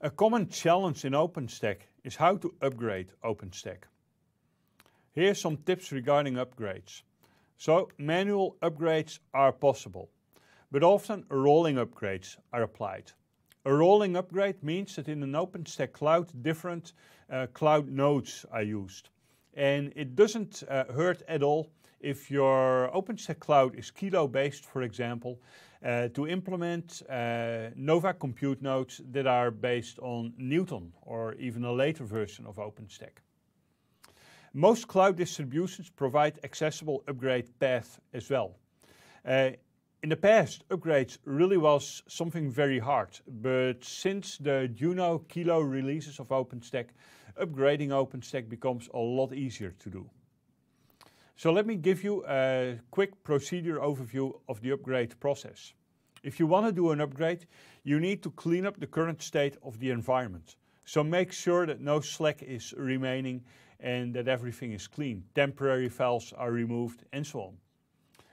A common challenge in OpenStack is how to upgrade OpenStack. Here are some tips regarding upgrades. So manual upgrades are possible, but often rolling upgrades are applied. A rolling upgrade means that in an OpenStack cloud, different uh, cloud nodes are used. And it doesn't uh, hurt at all if your OpenStack cloud is Kilo based, for example, uh, to implement uh, Nova compute nodes that are based on Newton or even a later version of OpenStack. Most cloud distributions provide accessible upgrade path as well. Uh, in the past, upgrades really was something very hard, but since the Juno Kilo releases of OpenStack, upgrading OpenStack becomes a lot easier to do. So let me give you a quick procedure overview of the upgrade process. If you want to do an upgrade, you need to clean up the current state of the environment. So make sure that no slack is remaining and that everything is clean. Temporary files are removed and so on.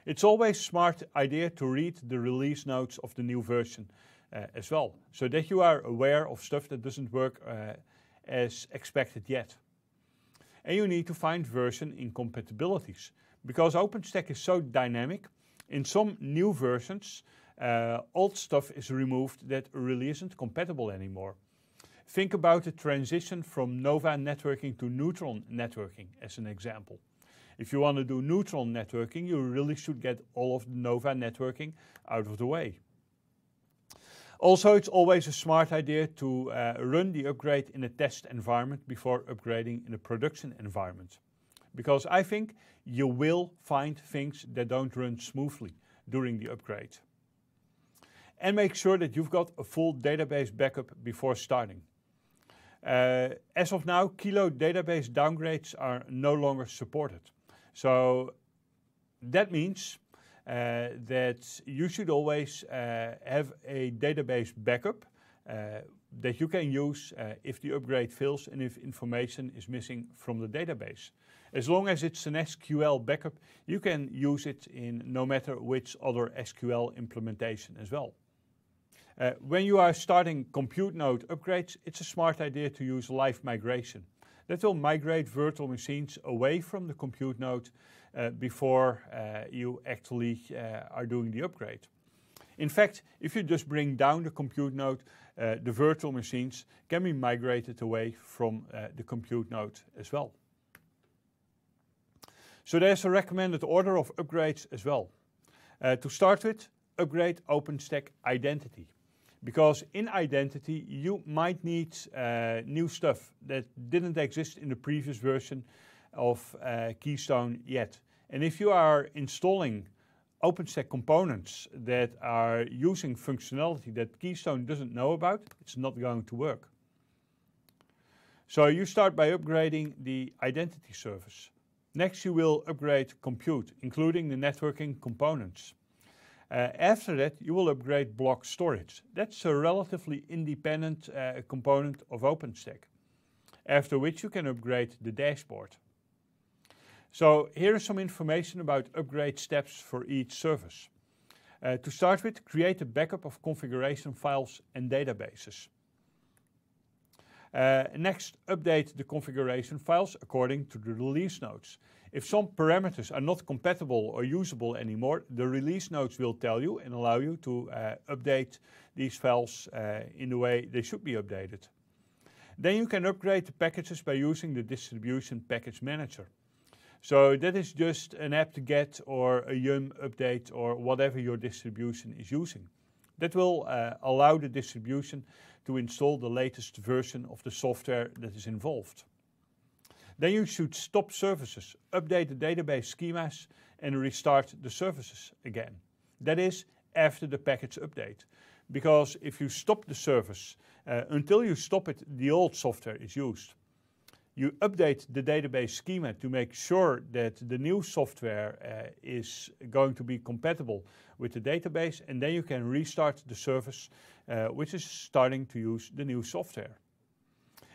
It's always smart idea to read the release notes of the new version uh, as well, so that you are aware of stuff that doesn't work uh, as expected yet and you need to find version incompatibilities. Because OpenStack is so dynamic, in some new versions, uh, old stuff is removed that really isn't compatible anymore. Think about the transition from Nova networking to Neutron networking as an example. If you want to do Neutron networking, you really should get all of the Nova networking out of the way. Also, it's always a smart idea to uh, run the upgrade in a test environment before upgrading in a production environment. Because I think you will find things that don't run smoothly during the upgrade. And make sure that you've got a full database backup before starting. Uh, as of now, Kilo database downgrades are no longer supported. So that means uh, that you should always uh, have a database backup uh, that you can use uh, if the upgrade fails and if information is missing from the database. As long as it's an SQL backup, you can use it in no matter which other SQL implementation as well. Uh, when you are starting compute node upgrades, it's a smart idea to use live migration. That will migrate virtual machines away from the compute node uh, before uh, you actually uh, are doing the upgrade. In fact, if you just bring down the compute node, the virtual machines can be migrated away from the compute node as well. So there's a recommended order of upgrades as well. To start with, upgrade OpenStack Identity, because in Identity, you might need new stuff that didn't exist in the previous version of Keystone yet. And if you are installing OpenStack components that are using functionality that Keystone doesn't know about, it's not going to work. So you start by upgrading the identity service. Next, you will upgrade compute, including the networking components. Uh, after that, you will upgrade block storage. That's a relatively independent uh, component of OpenStack, after which you can upgrade the dashboard. So here is some information about upgrade steps for each service. Uh, to start with, create a backup of configuration files and databases. Uh, next, update the configuration files according to the release notes. If some parameters are not compatible or usable anymore, the release notes will tell you and allow you to uh, update these files uh, in the way they should be updated. Then you can upgrade the packages by using the distribution package manager. So that is just an apt-get or a yum update or whatever your distribution is using. That will uh, allow the distribution to install the latest version of the software that is involved. Then you should stop services, update the database schemas, and restart the services again. That is after the package update. Because if you stop the service, uh, until you stop it, the old software is used you update the database schema to make sure that the new software uh, is going to be compatible with the database, and then you can restart the service uh, which is starting to use the new software.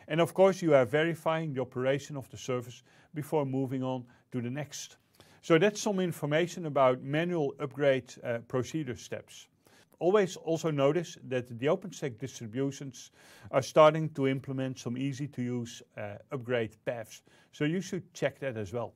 And of course, you are verifying the operation of the service before moving on to the next. So that's some information about manual upgrade uh, procedure steps always also notice that the OpenStack distributions are starting to implement some easy to use uh, upgrade paths. So you should check that as well.